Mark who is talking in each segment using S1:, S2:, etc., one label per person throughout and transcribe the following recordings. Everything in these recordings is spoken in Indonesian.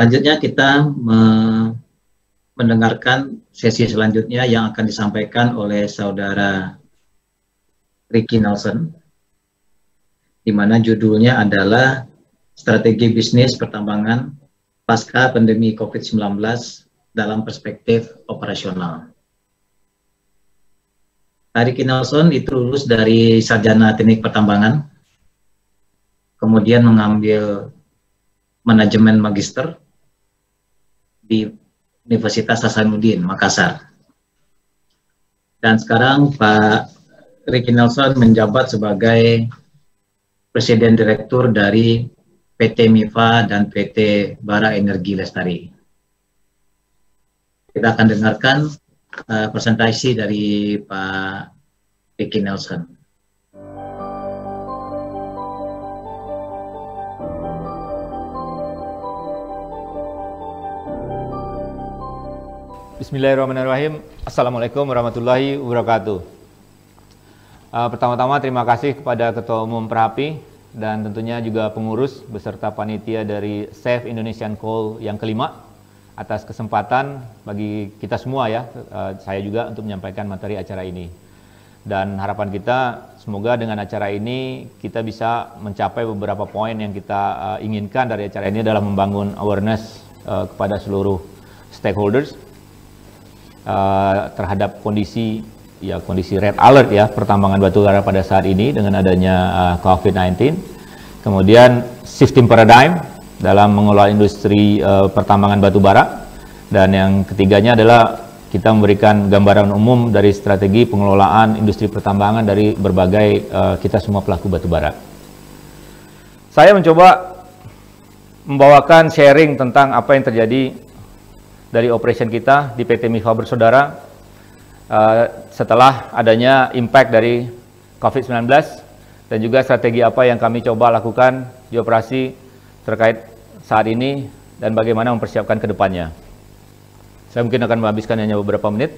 S1: Selanjutnya kita mendengarkan sesi selanjutnya yang akan disampaikan oleh saudara Ricky Nelson, di mana judulnya adalah Strategi Bisnis Pertambangan Pasca Pandemi COVID-19 dalam Perspektif Operasional. Ricky Nelson itu lulus dari Sarjana Teknik Pertambangan, kemudian mengambil manajemen magister di Universitas Hasanuddin Makassar. Dan sekarang Pak Ricky Nelson menjabat sebagai Presiden Direktur dari PT MIFA dan PT Bara Energi Lestari. Kita akan dengarkan uh, presentasi dari Pak Ricky Nelson.
S2: Bismillahirrahmanirrahim. Assalamualaikum warahmatullahi wabarakatuh. Uh, Pertama-tama terima kasih kepada Ketua Umum Perapi dan tentunya juga pengurus beserta panitia dari Save Indonesian Coal yang kelima atas kesempatan bagi kita semua ya, uh, saya juga untuk menyampaikan materi acara ini. Dan harapan kita semoga dengan acara ini kita bisa mencapai beberapa poin yang kita uh, inginkan dari acara ini dalam membangun awareness uh, kepada seluruh stakeholders Eh, terhadap kondisi ya kondisi red alert ya pertambangan batu bara pada saat ini dengan adanya uh, eh, COVID-19. Kemudian shifting paradigm dalam mengelola industri uh, pertambangan batu bara dan yang ketiganya adalah kita memberikan gambaran umum dari strategi pengelolaan industri pertambangan dari berbagai uh, kita semua pelaku batu bara. Saya mencoba membawakan sharing tentang apa yang terjadi dari operation kita di PT Mikro Bersaudara uh, setelah adanya impact dari COVID-19 dan juga strategi apa yang kami coba lakukan di operasi terkait saat ini dan bagaimana mempersiapkan ke depannya. Saya mungkin akan menghabiskan hanya beberapa menit.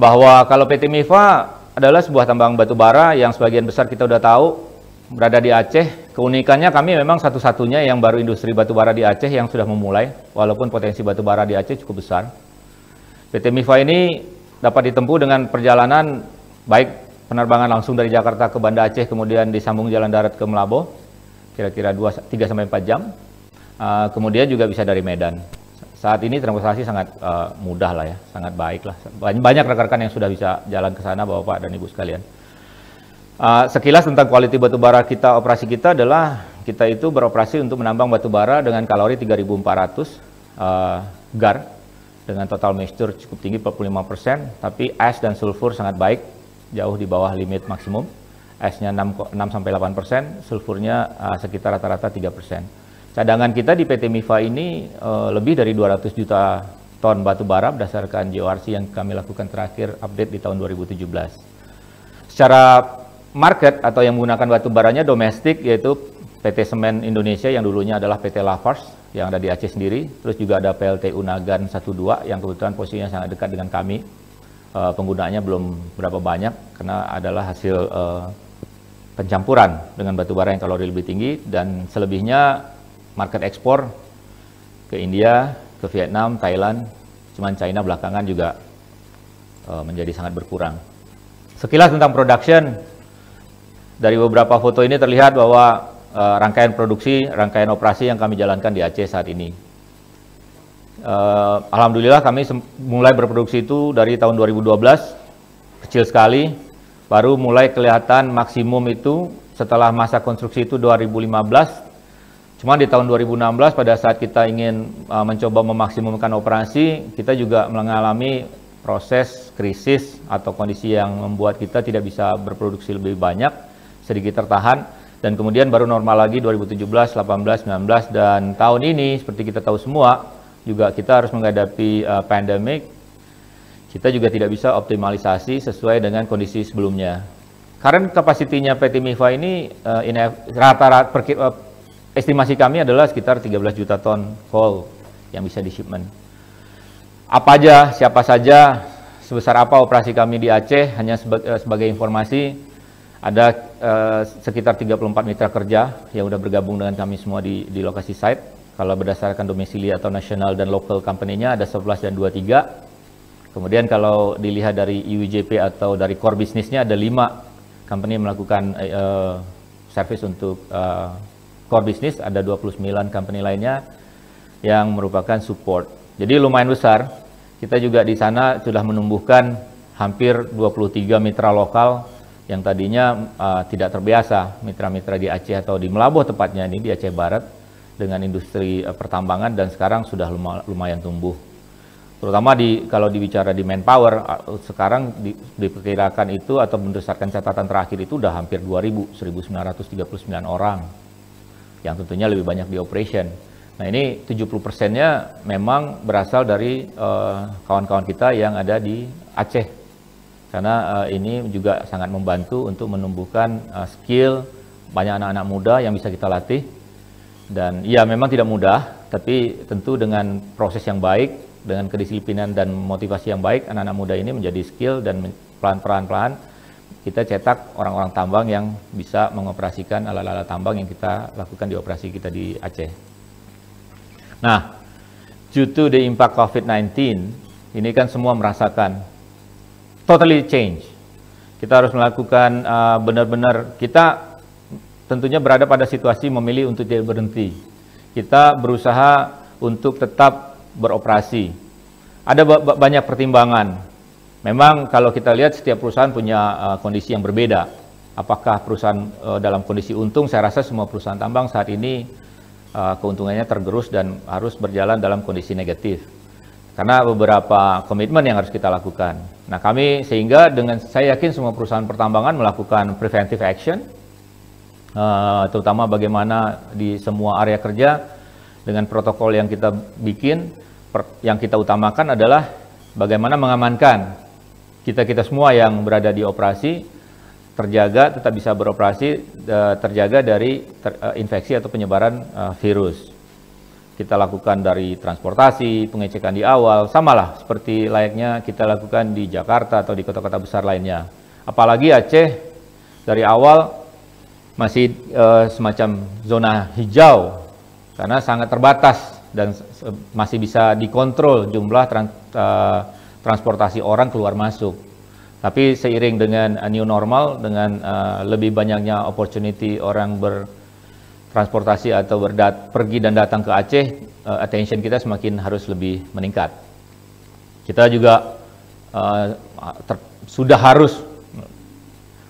S2: Bahwa kalau PT MIFA adalah sebuah tambang batu bara yang sebagian besar kita sudah tahu berada di Aceh. Keunikannya kami memang satu-satunya yang baru industri batubara di Aceh yang sudah memulai, walaupun potensi batubara di Aceh cukup besar. PT MIFA ini dapat ditempuh dengan perjalanan baik penerbangan langsung dari Jakarta ke Banda Aceh, kemudian disambung jalan darat ke Melabo, kira-kira 3-4 jam. Ah, kemudian juga bisa dari Medan. Saat ini transportasi sangat ah, mudah lah ya, sangat baik lah. Banyak rekan-rekan yang sudah bisa jalan ke sana, Bapak dan Ibu sekalian. Uh, sekilas tentang kualiti batubara kita, operasi kita adalah kita itu beroperasi untuk menambang batubara dengan kalori 3.400 uh, ah, gar dengan total mixture cukup tinggi 45%, tapi es dan sulfur sangat baik, jauh di bawah limit maksimum. Esnya 6 sampai 8%, sulfurnya uh, sekitar rata-rata 3%. Cadangan kita di PT MIFA ini uh, lebih dari 200 juta ton batu bara berdasarkan GORC yang kami lakukan terakhir update di tahun 2017. Secara market atau yang menggunakan batu baranya domestik yaitu PT Semen Indonesia yang dulunya adalah PT Lafarge yang ada di Aceh sendiri, terus juga ada PLT Unagan 12 yang kebetulan posisinya sangat dekat dengan kami. E, penggunaannya belum berapa banyak karena adalah hasil e, pencampuran dengan batu bara yang kalori lebih tinggi dan selebihnya market ekspor ke India, ke Vietnam, Thailand, cuman China belakangan juga e, menjadi sangat berkurang. Sekilas tentang production dari beberapa foto ini terlihat bahwa uh, rangkaian produksi, rangkaian operasi yang kami jalankan di Aceh saat ini. Uh, Alhamdulillah kami mulai berproduksi itu dari tahun 2012, kecil sekali, baru mulai kelihatan maksimum itu setelah masa konstruksi itu 2015, cuma di tahun 2016 pada saat kita ingin uh, mencoba memaksimumkan operasi, kita juga mengalami proses krisis atau kondisi yang membuat kita tidak bisa berproduksi lebih banyak, sedikit tertahan dan kemudian baru normal lagi 2017, 18, 19 dan tahun ini seperti kita tahu semua juga kita harus menghadapi uh, eh, pandemik. Kita juga tidak bisa optimalisasi sesuai dengan kondisi sebelumnya. Karena kapasitinya PT MIFA ini uh, rata-rata uh, estimasi kami adalah sekitar 13 juta ton coal yang bisa di shipment. Apa aja, siapa saja, sebesar apa operasi kami di Aceh hanya sebagai informasi ada eh, sekitar 34 mitra kerja yang sudah bergabung dengan kami semua di, di lokasi site. Kalau berdasarkan domisili atau nasional dan local company-nya ada 11 dan 23. Kemudian kalau dilihat dari IWJP e atau dari core bisnisnya ada 5 company melakukan eh, service untuk eh, core bisnis, ada 29 company lainnya yang merupakan support. Jadi lumayan besar. Kita juga di sana sudah menumbuhkan hampir 23 mitra lokal yang tadinya uh, tidak terbiasa mitra-mitra di Aceh atau di Melabuh tepatnya ini di Aceh Barat dengan industri uh, pertambangan dan sekarang sudah lumayan tumbuh. Terutama di kalau dibicara di manpower uh, sekarang di, diperkirakan itu atau berdasarkan catatan terakhir itu sudah hampir 2000 1939 orang. Yang tentunya lebih banyak di operation. Nah, ini 70 persennya memang berasal dari uh, kawan-kawan uh, kawan -kawan kita yang ada di Aceh karena uh, ini juga sangat membantu untuk menumbuhkan uh, skill banyak anak-anak muda yang bisa kita latih dan ya memang tidak mudah tapi tentu dengan proses yang baik dengan kedisiplinan dan motivasi yang baik anak-anak muda ini menjadi skill dan pelan-pelan-pelan kita cetak orang-orang tambang yang bisa mengoperasikan alat-alat tambang yang kita lakukan di operasi kita di Aceh. Nah, due to the impact COVID-19, ini kan semua merasakan totally change. Kita harus melakukan uh, benar-benar uh, kita tentunya berada pada situasi memilih untuk tidak berhenti. Kita berusaha untuk tetap beroperasi. Ada banyak pertimbangan. Memang kalau kita lihat setiap perusahaan punya uh, kondisi yang berbeda. Apakah perusahaan uh, dalam kondisi untung? Saya rasa semua perusahaan tambang saat ini uh, keuntungannya tergerus dan harus berjalan dalam kondisi negatif. Karena beberapa komitmen yang harus kita lakukan. Nah, kami sehingga dengan saya yakin semua perusahaan pertambangan melakukan preventive action, uh, terutama bagaimana di semua area kerja dengan protokol yang kita bikin, per, yang kita utamakan adalah bagaimana mengamankan kita kita semua yang berada di operasi terjaga tetap bisa beroperasi uh, terjaga dari ter, uh, infeksi atau penyebaran uh, virus kita lakukan dari transportasi, pengecekan di awal, samalah seperti layaknya kita lakukan di Jakarta atau di kota-kota besar lainnya. Apalagi Aceh dari awal masih e, semacam zona hijau karena sangat terbatas dan masih bisa dikontrol jumlah trans, e, eh, transportasi orang keluar masuk. Tapi seiring dengan new normal, dengan uh, lebih banyaknya opportunity orang ber transportasi atau berdat pergi dan datang ke Aceh, uh, attention kita semakin harus lebih meningkat. Kita juga uh, sudah harus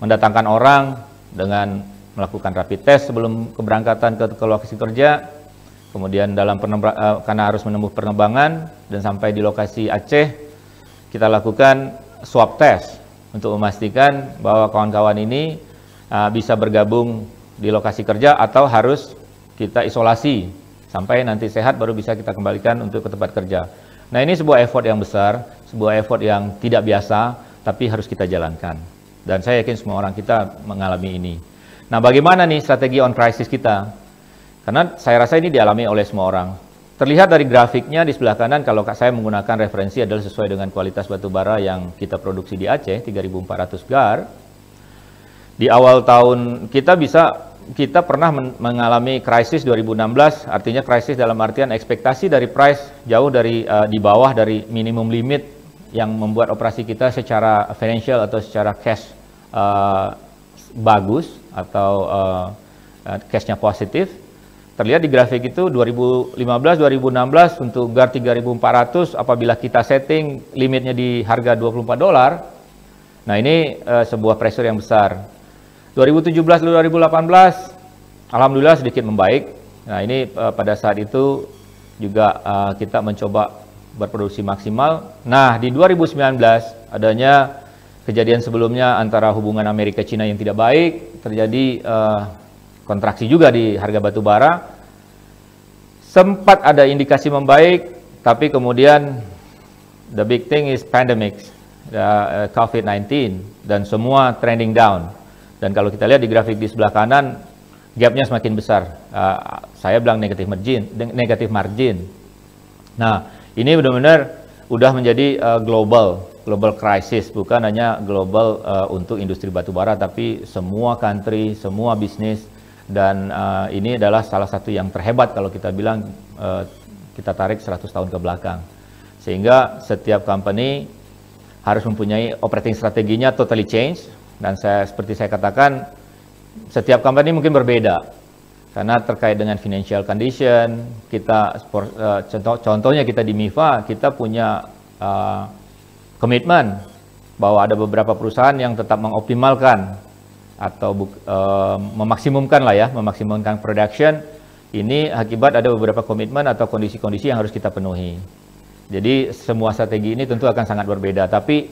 S2: mendatangkan orang dengan melakukan rapid test sebelum keberangkatan ke, ke lokasi kerja, kemudian dalam uh, karena harus menembus penerbangan dan sampai di lokasi Aceh kita lakukan swab test untuk memastikan bahwa kawan-kawan ini uh, bisa bergabung di lokasi kerja atau harus kita isolasi sampai nanti sehat baru bisa kita kembalikan untuk ke tempat kerja. Nah ini sebuah effort yang besar, sebuah effort yang tidak biasa, tapi harus kita jalankan. Dan saya yakin semua orang kita mengalami ini. Nah bagaimana nih strategi on crisis kita? Karena saya rasa ini dialami oleh semua orang. Terlihat dari grafiknya di sebelah kanan kalau saya menggunakan referensi adalah sesuai dengan kualitas batu bara yang kita produksi di Aceh 3400 gar. Di awal tahun kita bisa kita pernah men mengalami krisis 2016, artinya krisis dalam artian ekspektasi dari price jauh dari uh, di bawah dari minimum limit yang membuat operasi kita secara financial atau secara cash uh, bagus atau uh, cashnya positif. Terlihat di grafik itu 2015-2016 untuk GAR 3400 apabila kita setting limitnya di harga 24 dolar. Nah ini uh, sebuah pressure yang besar. 2017-2018, alhamdulillah sedikit membaik. Nah ini uh, pada saat itu juga uh, kita mencoba berproduksi maksimal. Nah di 2019 adanya kejadian sebelumnya antara hubungan Amerika Cina yang tidak baik, terjadi uh, kontraksi juga di harga batu bara. Sempat ada indikasi membaik, tapi kemudian the big thing is pandemics, uh, COVID-19 dan semua trending down. Dan kalau kita lihat di grafik di sebelah kanan, gapnya semakin besar. Uh, saya bilang negatif margin, negatif margin. Nah, ini benar-benar udah menjadi uh, global global crisis bukan hanya global uh, untuk industri batubara tapi semua country semua bisnis dan uh, ini adalah salah satu yang terhebat kalau kita bilang uh, kita tarik 100 tahun ke belakang sehingga setiap company harus mempunyai operating strateginya totally change dan saya seperti saya katakan, setiap company mungkin berbeda karena terkait dengan financial condition kita eh, contohnya kita di MIFA kita punya komitmen eh, uh, bahwa ada beberapa perusahaan yang tetap mengoptimalkan atau uh, memaksimumkan lah ya memaksimumkan production ini akibat ada beberapa komitmen atau kondisi-kondisi yang harus kita penuhi. Jadi semua strategi ini tentu akan sangat berbeda tapi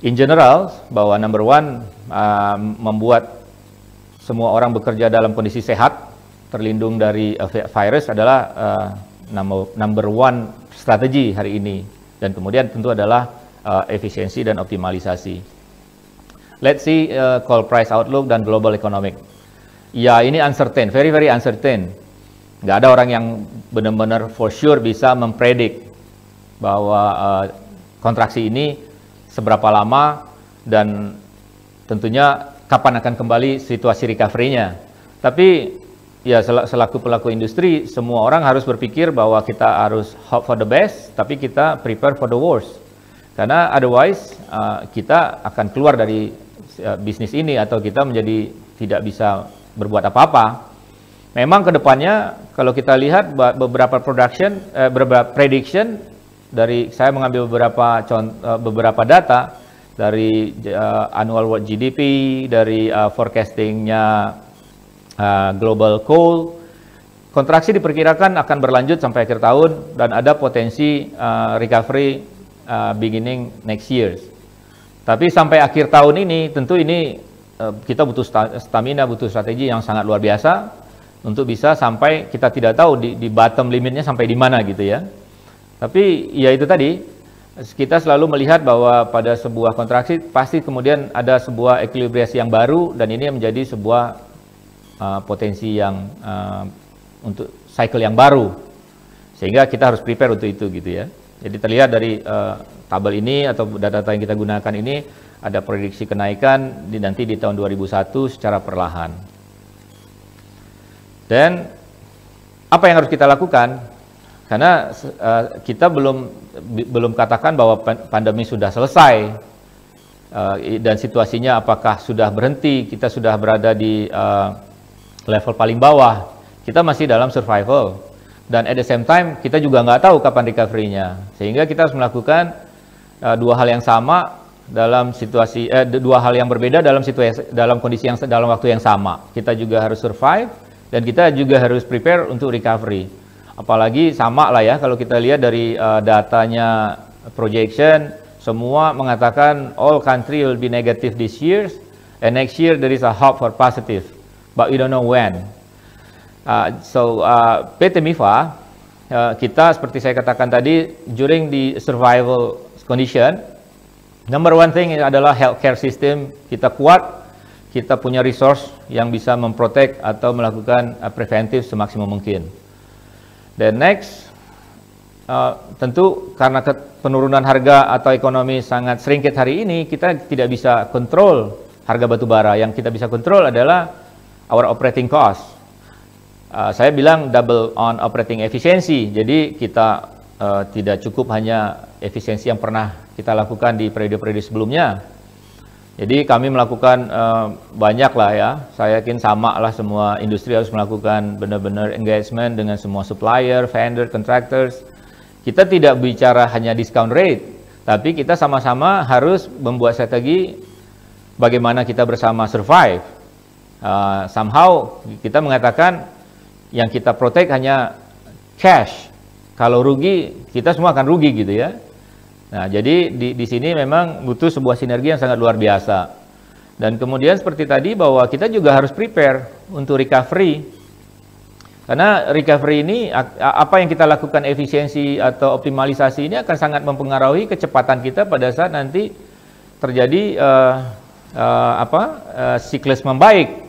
S2: in general bahwa number one uh, membuat semua orang bekerja dalam kondisi sehat terlindung dari uh, virus adalah uh, number one strategi hari ini dan kemudian tentu adalah uh, efisiensi dan optimalisasi. Let's see uh, coal price outlook dan global economic. Ya ini uncertain, very very uncertain. Nggak ada orang yang benar-benar for sure bisa mempredik bahwa uh, kontraksi ini seberapa lama dan tentunya kapan akan kembali situasi recovery-nya. Tapi ya selaku pelaku industri semua orang harus berpikir bahwa kita harus hope for the best tapi kita prepare for the worst. Karena otherwise uh, kita akan keluar dari uh, bisnis ini atau kita menjadi tidak bisa berbuat apa-apa. Memang kedepannya kalau kita lihat beberapa production, eh, beberapa prediction dari saya mengambil beberapa contoh eh, beberapa data dari uh, annual world GDP, dari uh, forecastingnya uh, global coal. Kontraksi diperkirakan akan berlanjut sampai akhir tahun dan ada potensi uh, recovery uh, beginning next years Tapi sampai akhir tahun ini tentu ini uh, kita butuh stamina, butuh strategi yang sangat luar biasa untuk bisa sampai kita tidak tahu di, di bottom limitnya sampai di mana gitu ya. Tapi ya itu tadi, kita selalu melihat bahwa pada sebuah kontraksi pasti kemudian ada sebuah ekuilibrasi yang baru dan ini menjadi sebuah uh, potensi yang uh, untuk cycle yang baru. Sehingga kita harus prepare untuk itu gitu ya. Jadi terlihat dari uh, tabel ini atau data-data yang kita gunakan ini ada prediksi kenaikan di, nanti di tahun 2001 secara perlahan. Dan apa yang harus kita lakukan? Karena uh, kita belum belum katakan bahwa pandemi sudah selesai uh, dan situasinya apakah sudah berhenti, kita sudah berada di uh, level paling bawah. Kita masih dalam survival dan at the same time kita juga nggak tahu kapan recovery-nya. Sehingga kita harus melakukan uh, dua hal yang sama dalam situasi eh, dua hal yang berbeda dalam situasi dalam kondisi yang dalam waktu yang sama. Kita juga harus survive dan kita juga harus prepare untuk recovery. Apalagi sama lah ya kalau kita lihat dari uh, datanya projection semua mengatakan all country will be negative this year and next year there is a hope for positive but we don't know when. Uh, so uh, ah, PT MIFA uh, eh, kita seperti saya katakan tadi during the survival condition number one thing adalah healthcare system kita kuat kita punya resource yang bisa memprotek atau melakukan uh, eh, preventif semaksimal mungkin. The next, uh, tentu karena penurunan harga atau ekonomi sangat seringkit hari ini, kita tidak bisa kontrol harga batu bara. Yang kita bisa kontrol adalah our operating cost. Uh, saya bilang double on operating efficiency, jadi kita uh, tidak cukup hanya efisiensi yang pernah kita lakukan di periode-periode sebelumnya, jadi kami melakukan uh, banyak lah ya. Saya yakin sama lah semua industri harus melakukan benar-benar engagement dengan semua supplier, vendor, contractors. Kita tidak bicara hanya discount rate, tapi kita sama-sama harus membuat strategi bagaimana kita bersama survive. Uh, somehow kita mengatakan yang kita protect hanya cash. Kalau rugi kita semua akan rugi gitu ya. Nah, jadi di, di sini memang butuh sebuah sinergi yang sangat luar biasa. Dan kemudian seperti tadi bahwa kita juga harus prepare untuk recovery. Karena recovery ini apa yang kita lakukan efisiensi atau optimalisasi ini akan sangat mempengaruhi kecepatan kita pada saat nanti terjadi uh, uh, apa uh, siklus membaik.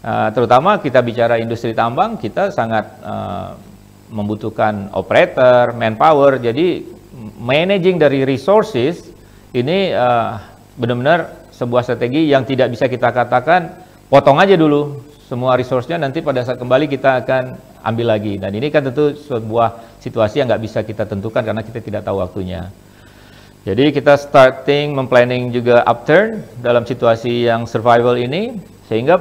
S2: Uh, terutama kita bicara industri tambang kita sangat uh, membutuhkan operator, manpower. Jadi managing dari resources ini uh, benar-benar sebuah strategi yang tidak bisa kita katakan potong aja dulu semua resource-nya nanti pada saat kembali kita akan ambil lagi dan ini kan tentu sebuah situasi yang nggak bisa kita tentukan karena kita tidak tahu waktunya. Jadi kita starting memplanning juga upturn dalam situasi yang survival ini sehingga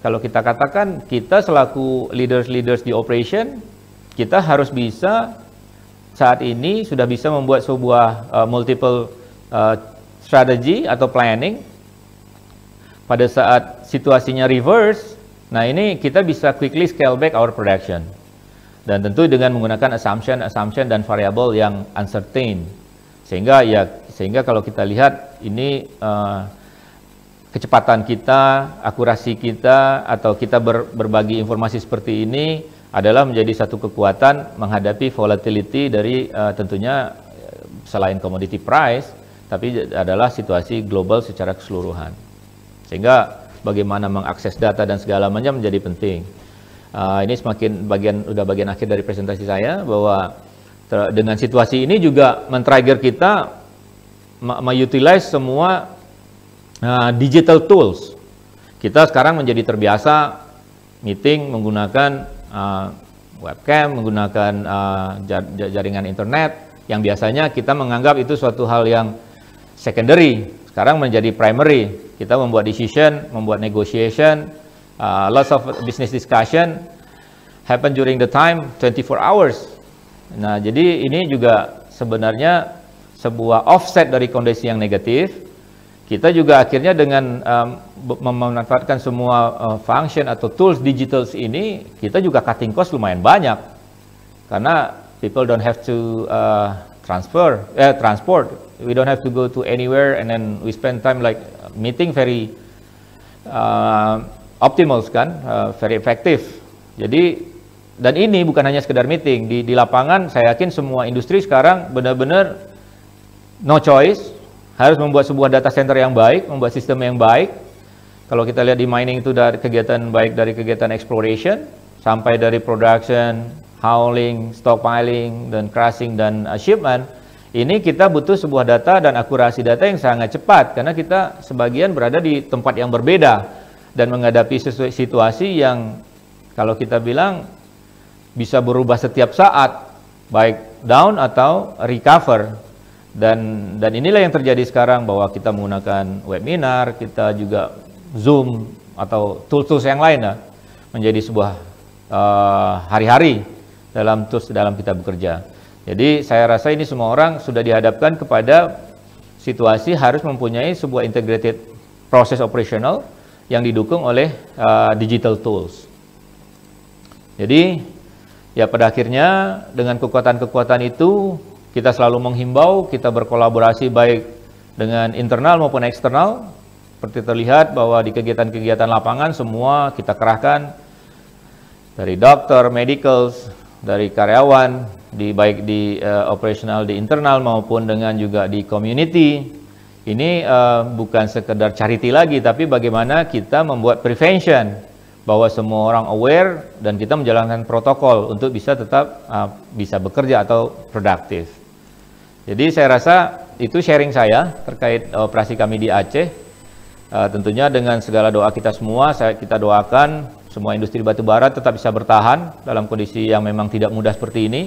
S2: kalau kita katakan kita selaku leaders-leaders di operation kita harus bisa saat ini sudah bisa membuat sebuah uh, multiple uh, strategy atau planning pada saat situasinya reverse nah ini kita bisa quickly scale back our production dan tentu dengan menggunakan assumption assumption dan variable yang uncertain sehingga ya sehingga kalau kita lihat ini uh, kecepatan kita akurasi kita atau kita ber, berbagi informasi seperti ini adalah menjadi satu kekuatan menghadapi volatility dari uh, tentunya eh, selain commodity price tapi adalah situasi global secara keseluruhan. Sehingga bagaimana mengakses data dan segala macam menjadi penting. Uh, ini semakin bagian udah bagian akhir dari presentasi saya bahwa dengan situasi ini juga men-trigger kita mengutilize semua uh, digital tools. Kita sekarang menjadi terbiasa meeting menggunakan uh, webcam, menggunakan uh, jaringan internet yang biasanya kita menganggap itu suatu hal yang secondary, sekarang menjadi primary. Kita membuat decision, membuat negotiation, uh, lots of business discussion happen during the time 24 hours. Nah, jadi ini juga sebenarnya sebuah offset dari kondisi yang negatif. Kita juga akhirnya dengan um, memanfaatkan semua uh, function atau tools digital ini, kita juga cutting cost lumayan banyak. Karena people don't have to uh, transfer, eh, transport. We don't have to go to anywhere and then we spend time like meeting very uh, eh, optimal kan, uh, very effective. Jadi dan ini bukan hanya sekedar meeting di, di lapangan. Saya yakin semua industri sekarang benar-benar no choice harus membuat sebuah data center yang baik, membuat sistem yang baik kalau kita lihat di mining itu dari kegiatan baik dari kegiatan exploration sampai dari production, hauling, stockpiling, dan crushing dan uh, shipment, ini kita butuh sebuah data dan akurasi data yang sangat cepat karena kita sebagian berada di tempat yang berbeda dan menghadapi situasi yang kalau kita bilang bisa berubah setiap saat baik down atau recover dan dan inilah yang terjadi sekarang bahwa kita menggunakan webinar kita juga Zoom atau tools-tools yang lain nah, menjadi sebuah eh, hari-hari uh, dalam tools dalam kita bekerja. Jadi saya rasa ini semua orang sudah dihadapkan kepada situasi harus mempunyai sebuah integrated proses operasional yang didukung oleh uh, digital tools. Jadi ya pada akhirnya dengan kekuatan-kekuatan itu kita selalu menghimbau kita berkolaborasi baik dengan internal maupun eksternal seperti terlihat bahwa di kegiatan-kegiatan lapangan semua kita kerahkan dari dokter, medicals, dari karyawan, di baik di uh, eh, operasional di internal maupun dengan juga di community. Ini uh, bukan sekedar charity lagi, tapi bagaimana kita membuat prevention bahwa semua orang aware dan kita menjalankan protokol untuk bisa tetap uh, bisa bekerja atau produktif. Jadi saya rasa itu sharing saya terkait operasi kami di Aceh. Uh, tentunya dengan segala doa kita semua, saya, kita doakan semua industri batu bara tetap bisa bertahan dalam kondisi yang memang tidak mudah seperti ini.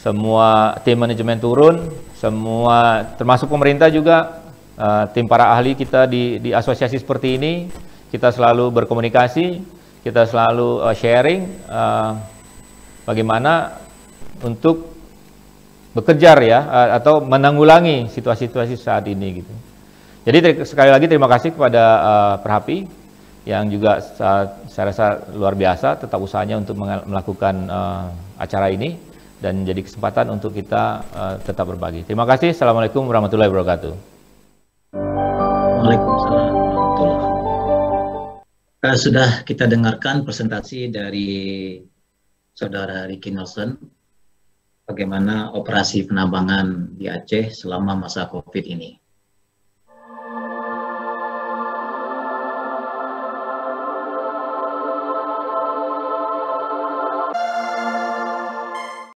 S2: Semua tim manajemen turun, semua termasuk pemerintah juga, uh, tim para ahli kita di, di asosiasi seperti ini, kita selalu berkomunikasi, kita selalu uh, sharing uh, bagaimana untuk bekerja ya uh, atau menanggulangi situasi-situasi saat ini gitu. Jadi sekali lagi terima kasih kepada uh, eh, Perhapi yang juga saya, saya rasa luar biasa tetap usahanya untuk melakukan uh, acara ini dan jadi kesempatan untuk kita uh, tetap berbagi. Terima kasih. Assalamualaikum warahmatullahi wabarakatuh. Waalaikumsalam
S1: warahmatullahi sudah kita dengarkan presentasi dari Saudara Ricky Nelson bagaimana operasi penambangan di Aceh selama masa COVID ini.